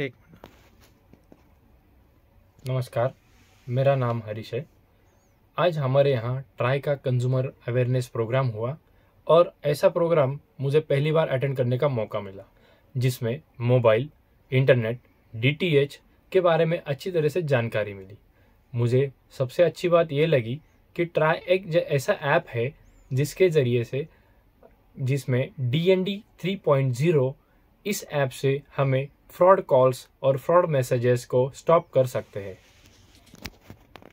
एक नमस्कार मेरा नाम हरीश है आज हमारे यहाँ ट्राई का कंज्यूमर अवेयरनेस प्रोग्राम हुआ और ऐसा प्रोग्राम मुझे पहली बार अटेंड करने का मौका मिला जिसमें मोबाइल इंटरनेट डीटीएच के बारे में अच्छी तरह से जानकारी मिली मुझे सबसे अच्छी बात यह लगी कि ट्राई एक ऐसा ऐप है जिसके ज़रिए से जिसमें D N D three point zero इस ऐप से हमें फ्रॉड कॉल्स और फ्रॉड मैसेजेस को स्टॉप कर सकते हैं